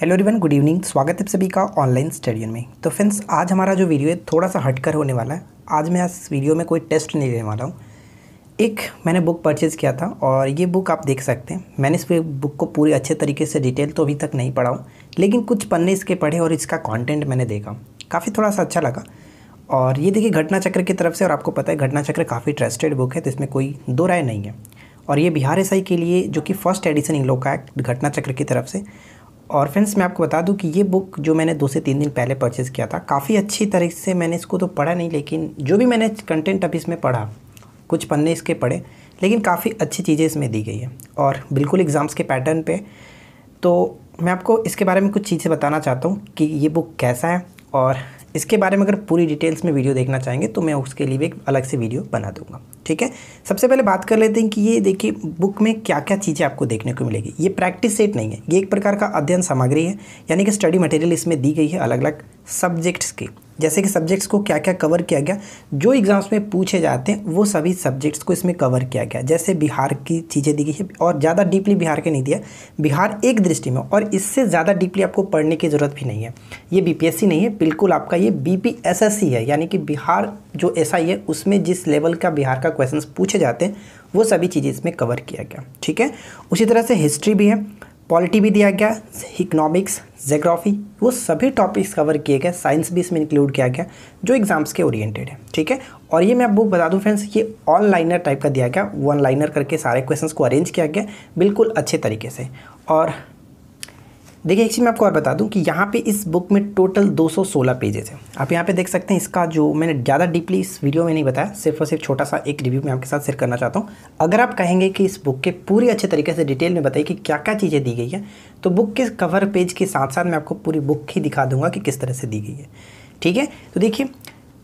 hello रिवन good evening स्वागत है सभी का ऑनलाइन स्टडियन में तो फ्रेंड्स आज हमारा जो वीडियो है थोड़ा सा हटकर होने वाला है आज मैं इस वीडियो में कोई टेस्ट नहीं लेने वाला हूँ एक मैंने बुक परचेज़ किया था और ये बुक आप देख सकते हैं मैंने इस बुक को पूरी अच्छे तरीके से डिटेल तो अभी तक नहीं पढ़ा हूँ लेकिन कुछ पन्ने इसके पढ़े और इसका कॉन्टेंट मैंने देखा काफ़ी थोड़ा सा अच्छा लगा और ये देखिए घटना चक्र की तरफ से और आपको पता है घटना चक्र काफ़ी ट्रस्टेड बुक है तो इसमें कोई दो राय नहीं है और ये बिहार एस के लिए जो कि फर्स्ट एडिशन इन लोग का है घटना चक्र की तरफ से और फ्रेंड्स मैं आपको बता दूं कि ये बुक जो मैंने दो से तीन दिन पहले परचेज़ किया था काफ़ी अच्छी तरीके से मैंने इसको तो पढ़ा नहीं लेकिन जो भी मैंने कंटेंट अभी इसमें पढ़ा कुछ पन्ने इसके पढ़े लेकिन काफ़ी अच्छी चीज़ें इसमें दी गई है और बिल्कुल एग्ज़ाम्स के पैटर्न पे तो मैं आपको इसके बारे में कुछ चीज़ें बताना चाहता हूँ कि ये बुक कैसा है और इसके बारे में अगर पूरी डिटेल्स में वीडियो देखना चाहेंगे तो मैं उसके लिए भी एक अलग से वीडियो बना दूंगा ठीक है सबसे पहले बात कर लेते हैं कि ये देखिए बुक में क्या क्या चीज़ें आपको देखने को मिलेगी ये प्रैक्टिस सेट नहीं है ये एक प्रकार का अध्ययन सामग्री है यानी कि स्टडी मटेरियल इसमें दी गई है अलग अलग सब्जेक्ट्स की जैसे कि सब्जेक्ट्स को क्या क्या कवर किया गया जो एग्ज़ाम्स में पूछे जाते हैं वो सभी सब्जेक्ट्स को इसमें कवर किया गया जैसे बिहार की चीज़ें दी गई है और ज़्यादा डीपली बिहार के नहीं दिया बिहार एक दृष्टि में और इससे ज़्यादा डीपली आपको पढ़ने की ज़रूरत भी नहीं है ये बी नहीं है बिल्कुल आपका ये बी है यानी कि बिहार जो ऐसा है उसमें जिस लेवल का बिहार का क्वेश्चन पूछे जाते हैं वो सभी चीज़ें इसमें कवर किया गया ठीक है उसी तरह से हिस्ट्री भी है पॉलिटी भी दिया गया इकनॉमिक्स जेग्राफी वो सभी टॉपिक्स कवर किए गए साइंस भी इसमें इंक्लूड किया गया जो एग्जाम्स के ओरिएंटेड है ठीक है और ये मैं आप बुक बता दूं फ्रेंड्स ये ऑन लाइनर टाइप का दिया गया वन लाइनर करके सारे क्वेश्चंस को अरेंज किया गया बिल्कुल अच्छे तरीके से और देखिए एक चीज़ मैं आपको और बता दूं कि यहाँ पे इस बुक में टोटल 216 पेजेस हैं आप यहाँ पे देख सकते हैं इसका जो मैंने ज़्यादा डीपली इस वीडियो में नहीं बताया सिर्फ और सिर्फ छोटा सा एक रिव्यू मैं आपके साथ शेयर करना चाहता हूँ अगर आप कहेंगे कि इस बुक के पूरी अच्छे तरीके से डिटेल में बताइए कि क्या क्या चीज़ें दी गई है तो बुक के कवर पेज के साथ साथ मैं आपको पूरी बुक ही दिखा दूंगा कि किस तरह से दी गई है ठीक है तो देखिए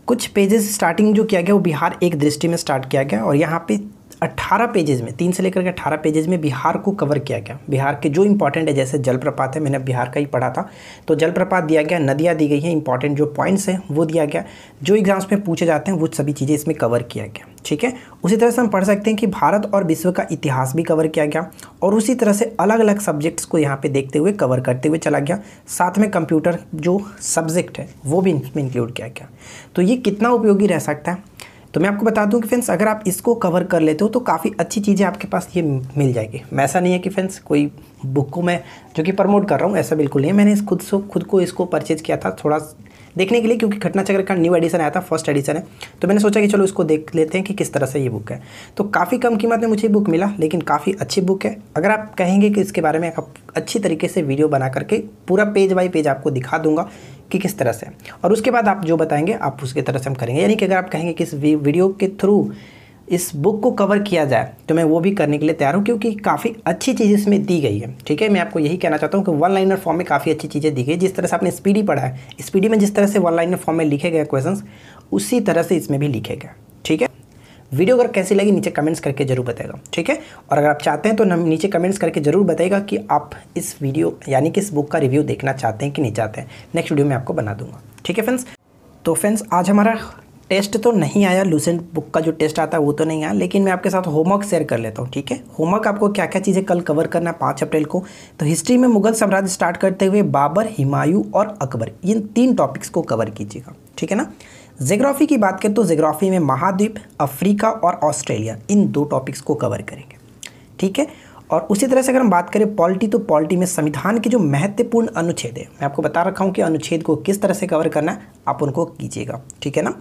कुछ पेजेस स्टार्टिंग जो किया गया वो बिहार एक दृष्टि में स्टार्ट किया गया और यहाँ पे 18 पेजेस में तीन से लेकर के 18 पेजेस में बिहार को कवर किया गया बिहार के जो इंपॉर्टेंट है जैसे जलप्रपात है मैंने बिहार का ही पढ़ा था तो जलप्रपात दिया गया नदियाँ दी गई हैं इंपॉर्टेंट जो पॉइंट्स हैं वो दिया गया जो एग्जाम्स में पूछे जाते हैं वो सभी चीज़ें इसमें कवर किया गया ठीक है उसी तरह से हम पढ़ सकते हैं कि भारत और विश्व का इतिहास भी कवर किया गया और उसी तरह से अलग अलग सब्जेक्ट्स को यहाँ पे देखते हुए कवर करते हुए चला गया साथ में कंप्यूटर जो सब्जेक्ट है वो भी इंक्लूड किया गया तो ये कितना उपयोगी रह सकता है तो मैं आपको बता दूं कि फ्रेंड्स अगर आप इसको कवर कर लेते हो तो काफ़ी अच्छी चीज़ें आपके पास ये मिल जाएगी ऐसा नहीं है कि फ्रेंड्स कोई बुक को मैं जो कि प्रमोट कर रहा हूँ ऐसा बिल्कुल नहीं है मैंने इस खुद से खुद को इसको परचेज़ किया था थोड़ा देखने के लिए क्योंकि घटना चक्र का न्यू एडिशन आया था फर्स्ट एडिशन है तो मैंने सोचा कि चलो इसको देख लेते हैं कि किस तरह से ये बुक है तो काफ़ी कम कीमत में मुझे बुक मिला लेकिन काफ़ी अच्छी बुक है अगर आप कहेंगे कि इसके बारे में आप अच्छी तरीके से वीडियो बना करके पूरा पेज बाई पेज आपको दिखा दूंगा कि किस तरह से और उसके बाद आप जो बताएंगे आप उसके तरह से हम करेंगे यानी कि अगर आप कहेंगे कि इस वीडियो के थ्रू इस बुक को कवर किया जाए तो मैं वो भी करने के लिए तैयार हूँ क्योंकि काफ़ी अच्छी चीज़ इसमें दी गई है ठीक है मैं आपको यही कहना चाहता हूँ कि वन लाइनर फॉर्म में काफ़ी अच्छी चीज़ें दी गई जिस तरह से आपने स्पीडी पढ़ा है स्पीडी में जिस तरह से वन लाइनर फॉर्म में लिखे गए क्वेश्चन उसी तरह से इसमें भी लिखे गए ठीक है वीडियो अगर कैसी लगी नीचे कमेंट्स करके जरूर बताएगा ठीक है और अगर आप चाहते हैं तो नीचे कमेंट्स करके जरूर बताएगा कि आप इस वीडियो यानी कि इस बुक का रिव्यू देखना चाहते हैं कि नहीं चाहते हैं नेक्स्ट वीडियो में आपको बना दूंगा ठीक है फ्रेंड्स तो फ्रेंड्स आज हमारा टेस्ट तो नहीं आया लूसेंट बुक का जो टेस्ट आता है वो तो नहीं आया लेकिन मैं आपके साथ होमवर्क शेयर कर लेता हूँ ठीक है होमवर्क आपको क्या क्या चीज़ें कल कवर करना है पाँच अप्रैल को तो हिस्ट्री में मुगल साम्राज्य स्टार्ट करते हुए बाबर हिमायू और अकबर इन तीन टॉपिक्स को कवर कीजिएगा ठीक है ना जेग्राफी की बात करें तो जेग्राफी में महाद्वीप अफ्रीका और ऑस्ट्रेलिया इन दो टॉपिक्स को कवर करेंगे ठीक है और उसी तरह से अगर हम बात करें पॉलिटी तो पॉलिटी में संविधान के जो महत्वपूर्ण अनुच्छेद है मैं आपको बता रखा हूँ कि अनुच्छेद को किस तरह से कवर करना है आप उनको कीजिएगा ठीक है ना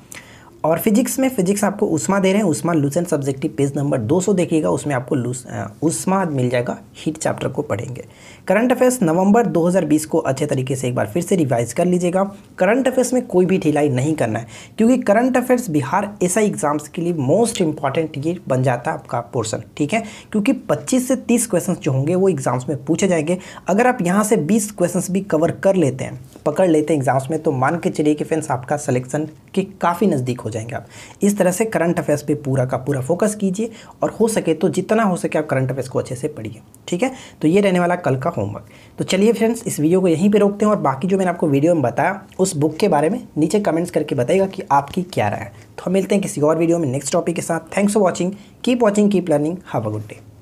और फिजिक्स में फिजिक्स आपको उष्मा दे रहे हैं उष्मा लूसेंट सब्जेक्टिव पेज नंबर 200 देखिएगा उसमें आपको लूस उष्मा मिल जाएगा हीट चैप्टर को पढ़ेंगे करंट अफेयर्स नवंबर 2020 को अच्छे तरीके से एक बार फिर से रिवाइज कर लीजिएगा करंट अफेयर्स में कोई भी ढिलाई नहीं करना है क्योंकि करंट अफेयर्स बिहार ऐसा एग्जाम्स के लिए मोस्ट इंपॉर्टेंट ये बन जाता है आपका पोर्सन ठीक है क्योंकि पच्चीस से तीस क्वेश्चन जो होंगे वो एग्जाम्स में पूछे जाएंगे अगर आप यहाँ से बीस क्वेश्चन भी कवर कर लेते हैं पकड़ लेते हैं एग्जाम्स में तो मान के चलिए कि फ्रेंड्स आपका सलेक्शन के काफ़ी नज़दीक हो जाए जाएंगे आप इस तरह से करंट अफेयर्स पे पूरा का पूरा फोकस कीजिए और हो सके तो जितना हो सके आप करंट अफेयर्स को अच्छे से पढ़िए ठीक है तो ये रहने वाला कल का होमवर्क तो चलिए फ्रेंड्स इस वीडियो को यहीं पर रोकते हैं और बाकी जो मैंने आपको वीडियो में बताया उस बुक के बारे में नीचे कमेंट्स करके बताएगा कि आपकी क्या राय है तो हम मिलते हैं किसी और वीडियो में नेक्स्ट टॉपिक के साथ thanks for watching keep watching keep learning have a good day